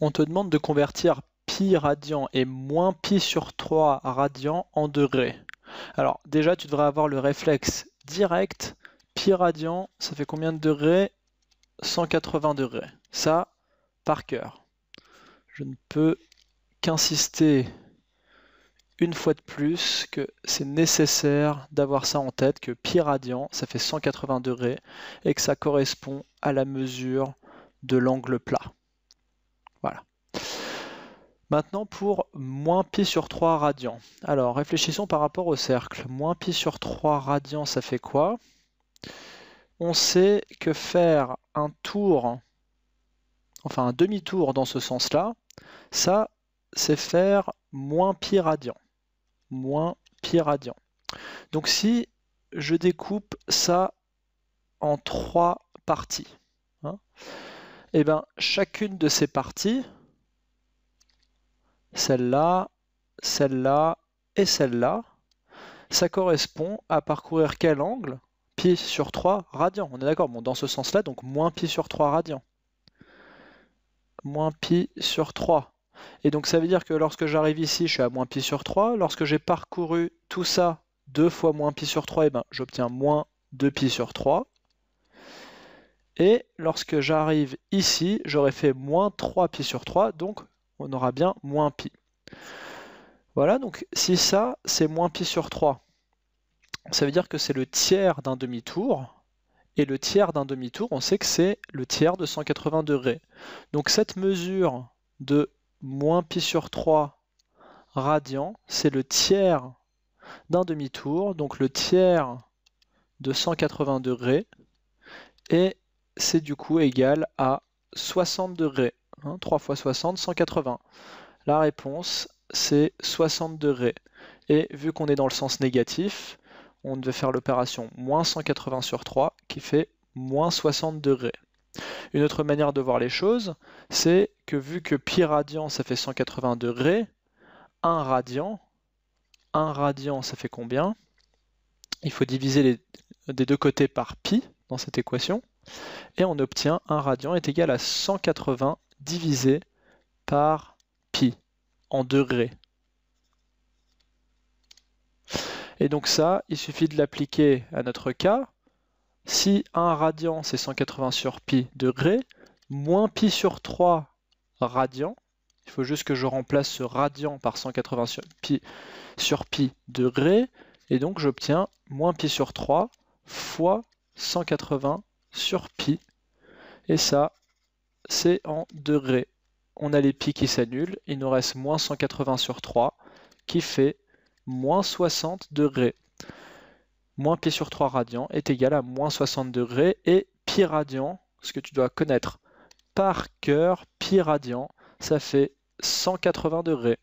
on te demande de convertir pi radian et moins pi sur 3 radian en degrés. Alors déjà, tu devrais avoir le réflexe direct, pi radian, ça fait combien de degrés 180 degrés. Ça, par cœur. Je ne peux qu'insister une fois de plus que c'est nécessaire d'avoir ça en tête, que pi radian, ça fait 180 degrés, et que ça correspond à la mesure de l'angle plat. Voilà. Maintenant pour moins pi sur 3 radians. Alors réfléchissons par rapport au cercle. Moins pi sur 3 radians, ça fait quoi On sait que faire un tour, enfin un demi-tour dans ce sens-là, ça c'est faire moins pi radians. Moins pi radians. Donc si je découpe ça en trois parties, hein, et eh bien, chacune de ces parties, celle-là, celle-là et celle-là, ça correspond à parcourir quel angle Pi sur 3 radian. On est d'accord Bon, dans ce sens-là, donc moins pi sur 3 radian. Moins pi sur 3. Et donc ça veut dire que lorsque j'arrive ici, je suis à moins pi sur 3. Lorsque j'ai parcouru tout ça 2 fois moins pi sur 3, et eh ben, j'obtiens moins 2 pi sur 3. Et lorsque j'arrive ici, j'aurai fait moins 3 pi sur 3, donc on aura bien moins pi. Voilà, donc si ça, c'est moins pi sur 3, ça veut dire que c'est le tiers d'un demi-tour, et le tiers d'un demi-tour, on sait que c'est le tiers de 180 degrés. Donc cette mesure de moins pi sur 3 radian, c'est le tiers d'un demi-tour, donc le tiers de 180 degrés, et c'est du coup égal à 60 degrés. 3 hein, fois 60, 180. La réponse, c'est 60 degrés. Et vu qu'on est dans le sens négatif, on devait faire l'opération moins 180 sur 3 qui fait moins 60 degrés. Une autre manière de voir les choses, c'est que vu que pi radian ça fait 180 degrés, 1 radian, 1 radian ça fait combien Il faut diviser les, des deux côtés par pi dans cette équation et on obtient un radian est égal à 180 divisé par pi en degrés. Et donc ça, il suffit de l'appliquer à notre cas. Si un radian, c'est 180 sur pi degrés, moins pi sur 3 radian, il faut juste que je remplace ce radian par 180 sur pi, sur pi degrés, et donc j'obtiens moins pi sur 3 fois 180 sur pi. Et ça, c'est en degrés. On a les pi qui s'annulent. Il nous reste moins 180 sur 3 qui fait moins 60 degrés. Moins pi sur 3 radian est égal à moins 60 degrés. Et pi radian, ce que tu dois connaître par cœur, pi radian, ça fait 180 degrés.